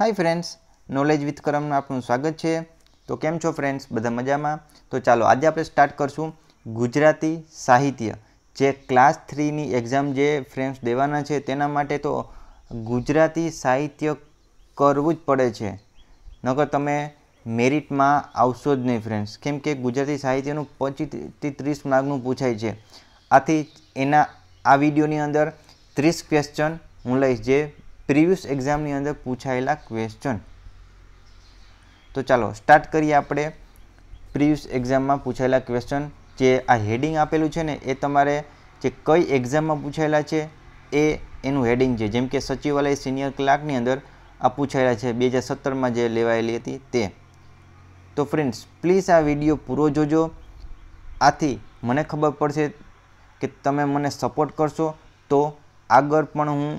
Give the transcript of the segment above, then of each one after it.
hi friends knowledge with કરમનું આપનું સ્વાગત છે તો કેમ છો ફ્રેન્ડ્સ બધા મજામાં તો ચાલો આજે આપણે સ્ટાર્ટ કરશું ગુજરાતી સાહિત્ય જે ક્લાસ થ્રીની એક્ઝામ જે ફ્રેન્ડ્સ દેવાના છે તેના માટે તો ગુજરાતી સાહિત્ય કરવું જ પડે છે નકર તમે મેરિટમાં આવશો જ નહીં ફ્રેન્ડ્સ કેમ કે ગુજરાતી સાહિત્યનું પચીસથી ત્રીસ માર્કનું પૂછાય છે આથી એના આ વિડીયોની અંદર ત્રીસ ક્વેશ્ચન હું લઈશ જે પ્રિવિયસ એક્ઝામની અંદર પૂછાયેલા ક્વેશ્ચન તો ચાલો સ્ટાર્ટ કરીએ આપણે પ્રિવિયસ એક્ઝામમાં પૂછાયેલા ક્વેશ્ચન જે આ હેડિંગ આપેલું છે ને એ તમારે જે કઈ એક્ઝામમાં પૂછાયેલા છે એ એનું હેડિંગ છે જેમ કે સચિવાલય સિનિયર ક્લાર્કની અંદર આ પૂછાયેલા છે બે હજાર સત્તરમાં જે લેવાયેલી હતી તે તો ફ્રેન્ડ્સ પ્લીઝ આ વિડીયો પૂરો જોજો આથી મને ખબર પડશે કે તમે મને સપોર્ટ કરશો તો આગળ પણ હું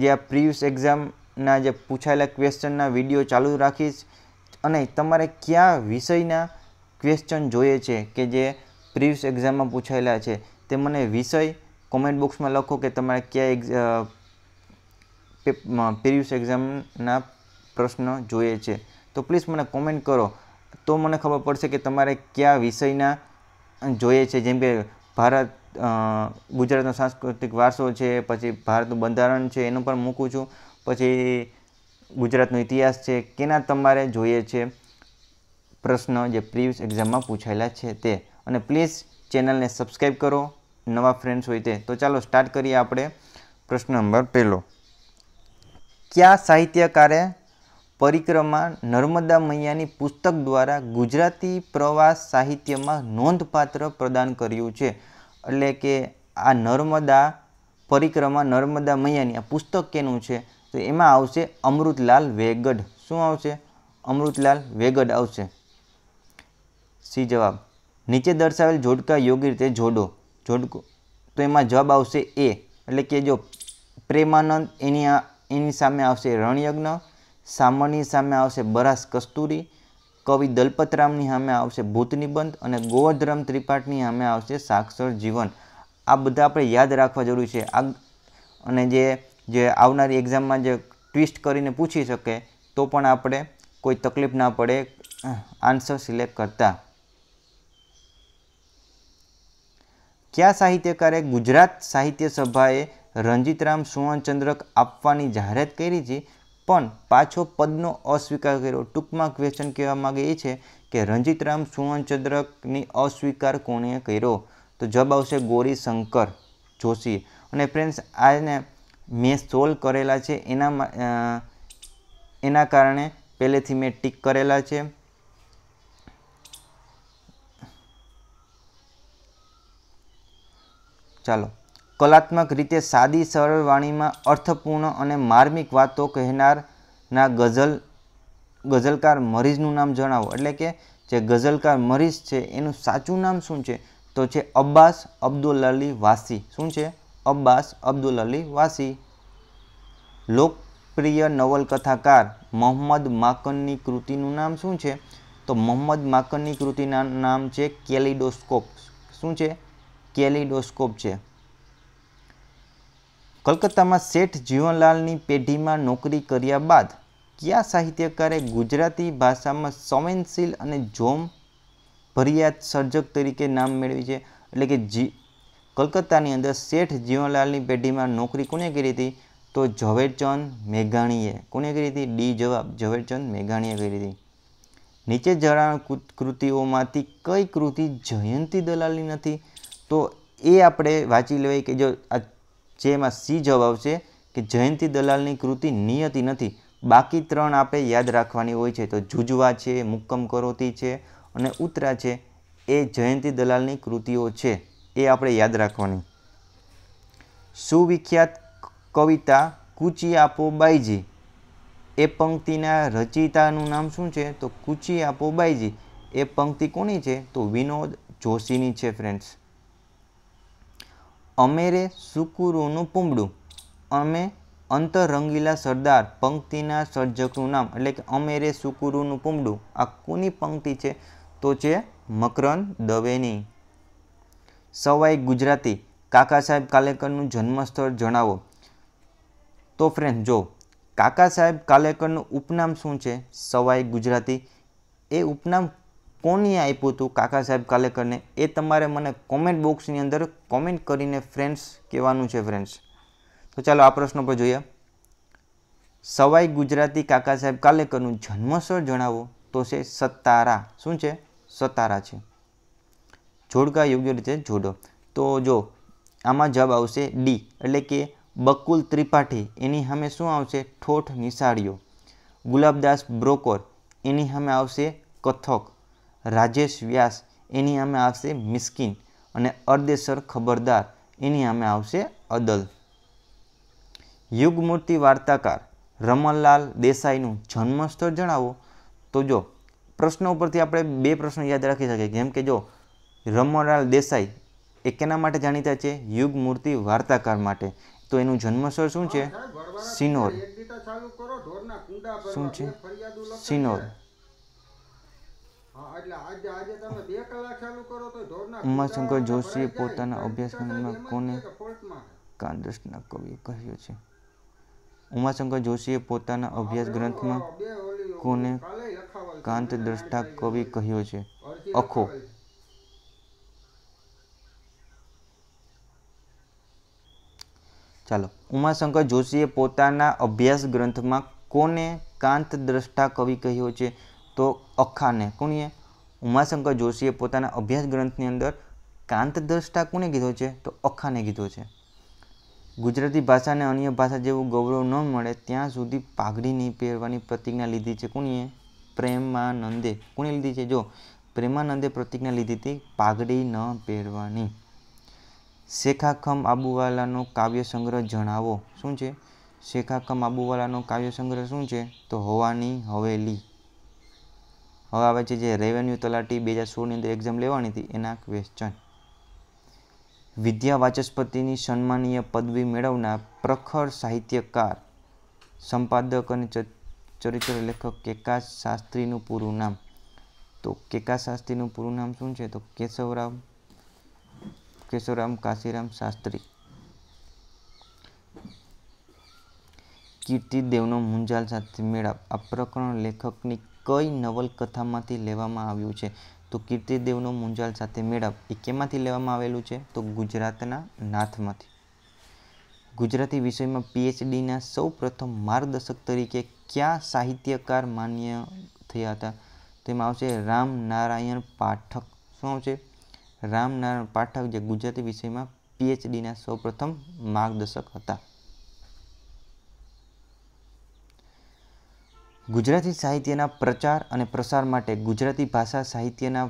જે આ પ્રીવિયસ એક્ઝામના જે પૂછાયેલા ક્વેશ્ચનના વિડીયો ચાલુ રાખીશ અને તમારે કયા વિષયના ક્વેશ્ચન જોઈએ છે કે જે પ્રીવિયસ એક્ઝામમાં પૂછાયેલા છે તે મને વિષય કોમેન્ટ બોક્સમાં લખો કે તમારે કયા પ્રીવિયસ એક્ઝામના પ્રશ્નો જોઈએ છે તો પ્લીઝ મને કોમેન્ટ કરો તો મને ખબર પડશે કે તમારે કયા વિષયના જોઈએ છે જેમ કે ભારત ગુજરાતનો સાંસ્કૃતિક વારસો છે પછી ભારતનું બંધારણ છે એનું પણ મૂકું છું પછી ગુજરાતનો ઇતિહાસ છે કેના તમારે જોઈએ છે પ્રશ્ન જે પ્રીવિયસ એક્ઝામમાં પૂછાયેલા છે તે અને પ્લીઝ ચેનલને સબસ્ક્રાઈબ કરો નવા ફ્રેન્ડ્સ હોય તે તો ચાલો સ્ટાર્ટ કરીએ આપણે પ્રશ્ન નંબર પહેલો કયા સાહિત્યકારે પરિક્રમા નર્મદા મૈયાની પુસ્તક દ્વારા ગુજરાતી પ્રવાસ સાહિત્યમાં નોંધપાત્ર પ્રદાન કર્યું છે એટલે કે આ નર્મદા પરિક્રમા નર્મદા મૈયાની આ પુસ્તક કેનું છે તો એમાં આવશે અમૃતલાલ વેગડ શું આવશે અમૃતલાલ વેગડ આવશે સી જવાબ નીચે દર્શાવેલ જોડકા યોગ્ય રીતે જોડો જોડકો તો એમાં જવાબ આવશે એ એટલે કે જો પ્રેમાનંદ એની આ એની સામે આવશે રણયજ્ઞ સામાન્ય સામે આવશે બરાસ કસ્તુરી કવિ દલપતરામની સામે આવશે ભૂત નિબંધ અને ગોવર્ધરામ ત્રિપાઠની સામે આવશે સાક્ષર જીવન આ બધા આપણે યાદ રાખવા જરૂરી છે આ અને જે જે આવનારી એક્ઝામમાં જે ટ્વિસ્ટ કરીને પૂછી શકે તો પણ આપણે કોઈ તકલીફ ના પડે આન્સર સિલેક્ટ કરતા કયા સાહિત્યકારે ગુજરાત સાહિત્ય સભાએ રણજીતરામ સુવર્ણચંદ્રક આપવાની જાહેરાત કરી છે પણ પાછો પદનો અસ્વીકાર કર્યો ટૂંકમાં ક્વેશ્ચન કહેવા માગે એ છે કે રંજીતરામ સુવર્ણચંદ્રકની અસ્વીકાર કોણે કર્યો તો જવાબ આવશે ગૌરીશંકર જોશી અને ફ્રેન્ડ્સ આને મેં સોલ્વ કરેલા છે એના એના કારણે પહેલેથી મેં ટીક કરેલા છે ચાલો કલાત્મક રીતે સાદી સરળ વાણીમાં અર્થપૂર્ણ અને માર્મિક વાતો કહેનારના ગઝલ ગઝલકાર મરીઝનું નામ જણાવો એટલે કે જે ગઝલકાર મરીઝ છે એનું સાચું નામ શું છે તો છે અબ્બાસ અબ્દુલ અલી વાસી શું છે અબ્બાસ અબ્દુલ અલી વાસી લોકપ્રિય નવલકથાકાર મોહમ્મદ માકનની કૃતિનું નામ શું છે તો મોહમ્મદ માકનની કૃતિના નામ છે કેલિડોસ્કોપ શું છે કેલિડોસ્કોપ છે કલકત્તામાં શેઠ જીવનલાલની પેઢીમાં નોકરી કર્યા બાદ કયા સાહિત્યકારે ગુજરાતી ભાષામાં સંવેદનશીલ અને જોમ ભરિયાત સર્જક તરીકે નામ મેળવી છે એટલે કે જી કલકત્તાની અંદર શેઠ જીવનલાલની પેઢીમાં નોકરી કોને કરી હતી તો ઝવેરચંદ મેઘાણીએ કોને કરી હતી ડી જવાબ ઝવેરચંદ મેઘાણીએ કરી હતી નીચે જણાવેલ કૃતિઓમાંથી કઈ કૃતિ જયંતી દલાલની નથી તો એ આપણે વાંચી લેવાય કે જો આ જે એમાં સી જવાબ આવશે કે જયંતિ દલાલની કૃતિ નિયતિ નથી બાકી ત્રણ આપણે યાદ રાખવાની હોય છે તો જુજવા છે મુક્કમ કરોતી છે અને ઉતરા છે એ જયંતિ દલાલની કૃતિઓ છે એ આપણે યાદ રાખવાની સુવિખ્યાત કવિતા કૂચી આપો બાઈજી એ પંક્તિના રચિતાનું નામ શું છે તો કૂચી આપો બાઈજી એ પંક્તિ કોની છે તો વિનોદ જોશીની છે ફ્રેન્ડ્સ અમેરે સુકુરુનું પૂમડું અમે અંતરંગીલા સરદાર પંક્તિના સર્જકનું નામ એટલે કે અમેરે સુકુરુનું પૂમડું આ કોની પંક્તિ છે તો છે મકરંદ દવેની સવાઈ ગુજરાતી કાકા સાહેબ કાલેકરનું જન્મસ્થળ જણાવો તો ફ્રેન્ડ જો કાકા સાહેબ કાલેકરનું ઉપનામ શું છે સવાઈ ગુજરાતી એ ઉપનામ કોની આપ્યું હતું કાકા સાહેબ કાલેકરને એ તમારે મને કોમેન્ટ બોક્સની અંદર કોમેન્ટ કરીને ફ્રેન્ડ્સ કહેવાનું છે ફ્રેન્ડ્સ તો ચાલો આ પ્રશ્ન પર જોઈએ સવાઈ ગુજરાતી કાકા સાહેબ કાલેકરનું જન્મસ્થળ જણાવો તો છે સતારા શું છે સતારા છે જોડકા યોગ્ય રીતે જોડો તો જો આમાં જવાબ આવશે ડી એટલે કે બકુલ ત્રિપાઠી એની સામે શું આવશે ઠોઠ નિશાળીઓ ગુલાબદાસ બ્રોકોર એની સામે આવશે કથક રાજેશ વ્યાસ એની સામે આવશે મિસ્કિન અને અર્દેસર ખબરદાર એની સામે આવશે અદલ યુગમૂર્તિ વાર્તાકાર રમણલાલ દેસાઈનું જન્મસ્થળ જણાવો તો જો પ્રશ્નો ઉપરથી આપણે બે પ્રશ્ન યાદ રાખી શકીએ જેમ કે જો રમણલાલ દેસાઈ એ કેના માટે જાણીતા છે યુગમૂર્તિ વાર્તાકાર માટે તો એનું જન્મસ્થળ શું છે સિનોર શું છે સિનોર ઉમાશંકર જોશીએ પોતાના અભ્યાસક્રમમાં કોને કાંદસના કવિએ કહ્યું છે ઉમાશંકર જોશીએ પોતાના અભ્યાસ ગ્રંથમાં કોને કાંત દ્રષ્ટા કવિ કહ્યો છે અખો ચાલો ઉમાશંકર જોશીએ પોતાના અભ્યાસ ગ્રંથમાં કોને કાંત દ્રષ્ટા કવિ કહ્યો છે તો અખાને કોણીએ ઉમાશંકર જોશીએ પોતાના અભ્યાસ ગ્રંથની અંદર કાંત દ્રષ્ટા કોને કીધો છે તો અખાને કીધો છે ગુજરાતી ભાષાને અન્ય ભાષા જેવું ગૌરવ ન મળે ત્યાં સુધી પાઘડી નહીં પહેરવાની પ્રતિજ્ઞા લીધી છે કોણીએ પ્રેમાનંદે કોણે લીધી છે જો પ્રેમાનંદે પ્રતિજ્ઞા લીધી હતી પાઘડી ન પહેરવાની શેખાખમ આબુવાલાનો કાવ્ય સંગ્રહ જણાવો શું છે શેખાખમ આબુવાલાનો કાવ્ય સંગ્રહ શું છે તો હોવાની હવેલી હવે આવે છે જે રેવન્યુ તલાટી બે હજાર સોળની અંદર એક્ઝામ લેવાની હતી એના ક્વેશ્ચન વિદ્યા વાચસ્પતિની સન્માનીય પદવી મેળવનાર પ્રખર સાહિત્યકાર સંપાદક અને ચરિત્ર લેખક કેકાશ શાસ્ત્રીનું પૂરું નામ તો કેકાશ શાસ્ત્રીનું પૂરું નામ શું છે તો કેશવરામ કેશવરામ કાશીરામ શાસ્ત્રી કીર્તિદેવનો મુંજાલ સાથે મેળાપ આ પ્રકરણ લેખકની કઈ નવલકથામાંથી લેવામાં આવ્યું છે તો કીર્તિદેવનો મુંજાલ સાથે મેળાપ એ કેમાંથી લેવામાં આવેલું છે તો ગુજરાતના નાથમાંથી ગુજરાતી વિષયમાં પીએચડીના સૌ પ્રથમ માર્ગદર્શક તરીકે કયા સાહિત્યકાર માન્ય થયા હતા તેમાં આવશે રામનારાયણ પાઠક શું આવશે રામનારાયણ પાઠક જે ગુજરાતી વિષયમાં પીએચડીના સૌ પ્રથમ માર્ગદર્શક હતા ગુજરાતી સાહિત્યના પ્રચાર અને પ્રસાર માટે ગુજરાતી ભાષા સાહિત્યના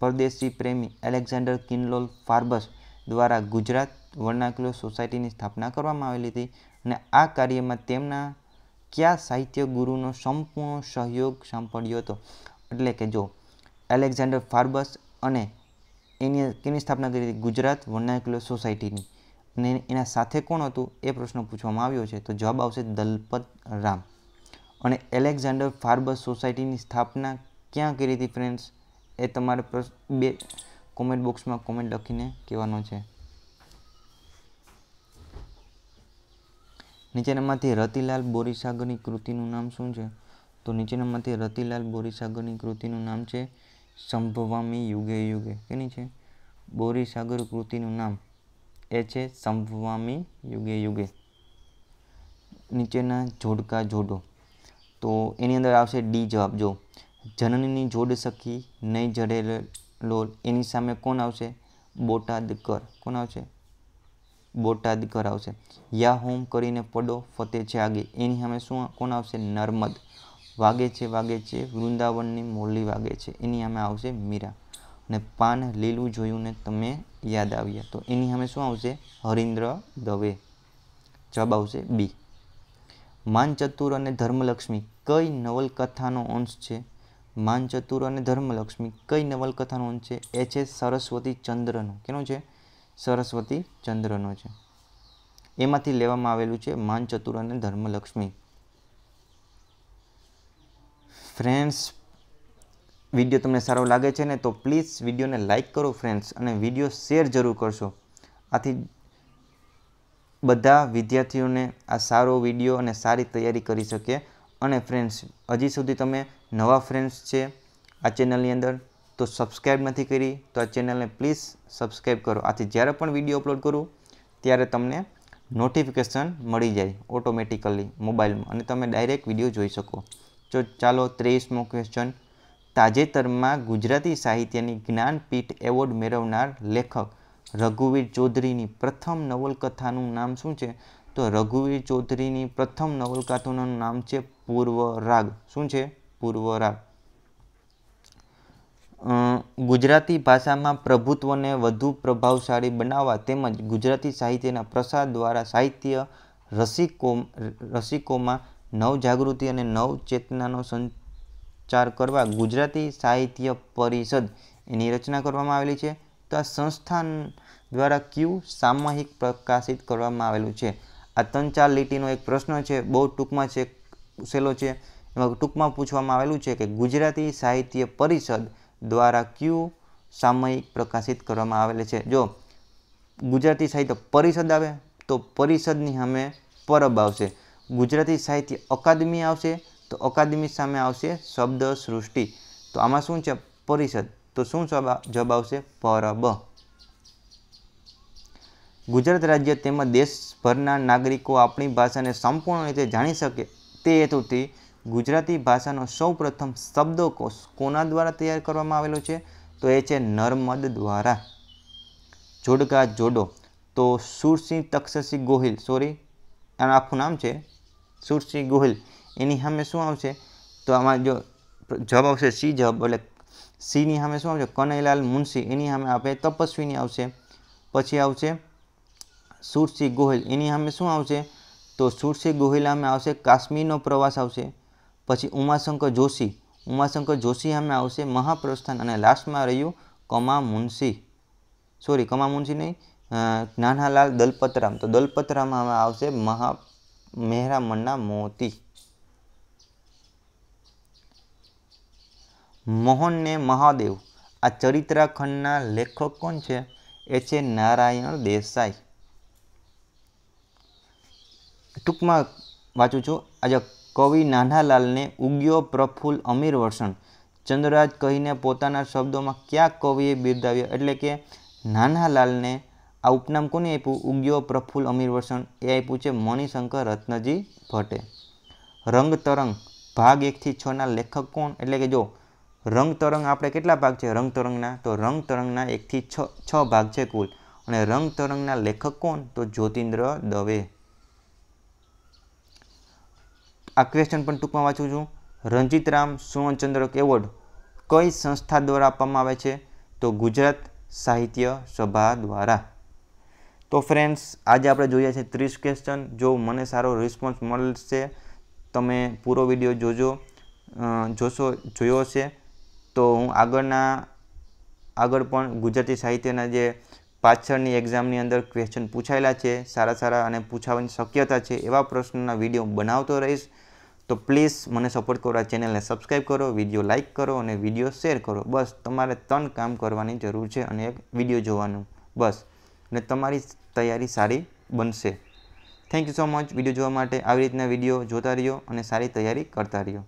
પરદેશી પ્રેમી એલેક્ઝાન્ડર કિનલોલ ફાર્બસ દ્વારા ગુજરાત વર્ણાકુલર સોસાયટીની સ્થાપના કરવામાં આવેલી હતી અને આ કાર્યમાં તેમના કયા સાહિત્ય ગુરુનો સંપૂર્ણ સહયોગ સાંપડ્યો હતો એટલે કે જો એલેક્ઝાન્ડર ફાર્બસ અને એની કેની સ્થાપના કરી હતી ગુજરાત વર્ણાકુલર સોસાયટીની અને એના સાથે કોણ હતું એ પ્રશ્ન પૂછવામાં આવ્યો છે તો જવાબ આવશે દલપત રામ અને એલેક્ઝાન્ડર ફાર્બસ સોસાયટીની સ્થાપના ક્યાં કરી હતી ફ્રેન્ડ્સ એ તમારે બે કોમેન્ટ બોક્સમાં કોમેન્ટ લખીને કહેવાનો છે નીચેનામાંથી રતિલાલ બોરીસાગરની કૃતિનું નામ શું છે તો નીચેનામાંથી રતિલાલ બોરીસાગરની કૃતિનું નામ છે સંભવામી યુગે યુગે કેની છે બોરીસાગર કૃતિનું નામ એ છે સંભવામી યુગે યુગે નીચેના જોડકા જોડો તો એની અંદર આવશે ડી જવાબ જો જનનીની જોડ સખી નહીં જડેલ લોલ એની સામે કોણ આવશે બોટાદ કર કોણ આવશે બોટાદ કર આવશે યા હોમ કરીને પડો ફતે છે આગે એની સામે શું કોણ આવશે નર્મદ વાગે છે વાગે છે વૃંદાવનની મોલી વાગે છે એની સામે આવશે મીરા અને પાન લીલું જોયું ને તમે યાદ આવ્યા તો એની સામે શું આવશે હરિન્દ્ર દવે જવાબ આવશે બી માનચતુર અને ધર્મલક્ષ્મી કઈ નવલકથાનો અંશ છે માનચતુર અને ધર્મલક્ષ્મી કઈ નવલકથાનો અંશ છે એ છે સરસ્વતી ચંદ્રનો કેનો છે સરસ્વતી ચંદ્રનો છે એમાંથી લેવામાં આવેલું છે માનચતુર અને ધર્મલક્ષ્મી ફ્રેન્ડ્સ વિડીયો તમને સારો લાગે છે ને તો પ્લીઝ વિડીયોને લાઇક કરો ફ્રેન્ડ્સ અને વિડીયો શેર જરૂર કરશો આથી બધા વિદ્યાર્થીઓને આ સારો વિડીયો અને સારી તૈયારી કરી શકે અને ફ્રેન્ડ્સ હજી સુધી તમે નવા ફ્રેન્ડ્સ છે આ ચેનલની અંદર તો સબસ્ક્રાઈબ નથી કરી તો આ ચેનલને પ્લીઝ સબસ્ક્રાઈબ કરો આથી જ્યારે પણ વિડીયો અપલોડ કરું ત્યારે તમને નોટિફિકેશન મળી જાય ઓટોમેટિકલી મોબાઈલમાં અને તમે ડાયરેક્ટ વિડીયો જોઈ શકો જો ચાલો ત્રેવીસમો ક્વેશ્ચન તાજેતરમાં ગુજરાતી સાહિત્યની જ્ઞાનપીઠ એવોર્ડ મેળવનાર લેખક રઘુવીર ચૌધરીની પ્રથમ નવલકથાનું નામ શું છે તો રઘુવીર ચૌધરીની પ્રથમ નવલકથાનું નામ છે પૂર્વ રાગ શું છે પૂર્વ રાગ ગુજરાતી ભાષામાં પ્રભુત્વને વધુ પ્રભાવશાળી બનાવવા તેમજ ગુજરાતી સાહિત્યના પ્રસાર દ્વારા સાહિત્ય રસિકો રસિકોમાં નવજાગૃતિ અને નવચેતનાનો સંચાર કરવા ગુજરાતી સાહિત્ય પરિષદ એની રચના કરવામાં આવેલી છે તો આ સંસ્થાન દ્વારા ક્યુ સામૂહિક પ્રકાશિત કરવામાં આવેલું છે આ ત્રણ ચાર લીટીનો એક પ્રશ્ન છે બહુ ટૂંકમાં છે સહેલો છે એમાં ટૂંકમાં પૂછવામાં આવેલું છે કે ગુજરાતી સાહિત્ય પરિષદ દ્વારા ક્યુ સામયિક પ્રકાશિત કરવામાં આવેલ છે જો ગુજરાતી સાહિત્ય પરિષદ આવે તો પરિષદની સામે પરબ આવશે ગુજરાતી સાહિત્ય અકાદમી આવશે તો અકાદમી સામે આવશે શબ્દ સૃષ્ટિ તો આમાં શું છે પરિષદ તો શું જવાબ આવશે પરબ ગુજરાત રાજ્ય તેમજ દેશભરના નાગરિકો આપણી ભાષાને સંપૂર્ણ રીતે જાણી શકે તે હેતુથી ગુજરાતી ભાષાનો સૌપ્રથમ શબ્દકોશ કોના દ્વારા તૈયાર કરવામાં આવેલો છે તો એ છે નર્મદ દ્વારા જોડકા જોડો તો સુરસિંહ તક્ષસિંહ ગોહિલ સોરી આનું આખું નામ છે સુરસિંહ ગોહિલ એની સામે શું આવશે તો આમાં જો જવાબ આવશે સી જવાબ એટલે સીની સામે શું આવશે કનૈલાલ મુનશી એની સામે આપે તપસ્વીની આવશે પછી આવશે સુરસિંહ ગોહિલ એની સામે શું આવશે તો સુરસિંહ ગોહિલ સામે આવશે કાશ્મીરનો પ્રવાસ આવશે પછી ઉમાશંકર જોશી ઉમાશંકર જોશી સામે આવશે મહાપ્રસ્થાન અને લાસ્ટમાં રહ્યું કમા મુનશી સોરી કમા મુનશી નહીં નાનાલાલ દલપતરામ તો દલપતરામ આવશે મહા મહેરામણના મોતી મોહનને મહાદેવ આ ચરિત્રાખંડના લેખક કોણ છે એ છે નારાયણ દેસાઈ ટૂંકમાં વાંચું છું આજે કવિ નાનાલાલને ઉગ્યો પ્રફુલ્લ અમીર વર્ષણ ચંદ્રરાજ કહીને પોતાના શબ્દોમાં ક્યાં કવિએ બિરદાવ્યા એટલે કે નાનાલાલને આ ઉપનામ કોને આપ્યું ઉગ્યો પ્રફુલ્લ અમીર વર્ષણ એ આપ્યું છે મણિશંકર રત્નજી ભટ્ટે રંગતરંગ ભાગ એકથી છના લેખક કોણ એટલે કે જો રંગ તરંગ આપણે કેટલા ભાગ છે રંગતરંગના તો રંગ તરંગના એકથી છ છ ભાગ છે કુલ અને રંગ તરંગના લેખક કોણ તો જ્યોતિન્દ્ર દવે આ ક્વેશ્ચન પણ ટૂંકમાં વાંચું છું રામ સુવર્ણચંદ્રક એવોર્ડ કઈ સંસ્થા દ્વારા આપવામાં આવે છે તો ગુજરાત સાહિત્ય સભા દ્વારા તો ફ્રેન્ડ્સ આજે આપણે જોઈએ છે ત્રીસ ક્વેશ્ચન જો મને સારો રિસ્પોન્સ મળશે તમે પૂરો વિડીયો જોજો જોશો જોયો હશે તો હું આગળના આગળ પણ ગુજરાતી સાહિત્યના જે પાછળની એક્ઝામની અંદર ક્વેશ્ચન પૂછાયેલા છે સારા સારા અને પૂછાવાની શક્યતા છે એવા પ્રશ્નોના વિડીયો બનાવતો રહીશ તો પ્લીઝ મને સપોર્ટ કરો આ ચેનલને સબસ્ક્રાઈબ કરો વિડીયો લાઇક કરો અને વિડીયો શેર કરો બસ તમારે ત્રણ કામ કરવાની જરૂર છે અને એક વિડીયો જોવાનું બસ અને તમારી તૈયારી સારી બનશે thank you so much video જોવા માટે આવી રીતના વિડીયો જોતા રહ્યો અને સારી તૈયારી કરતા રહ્યો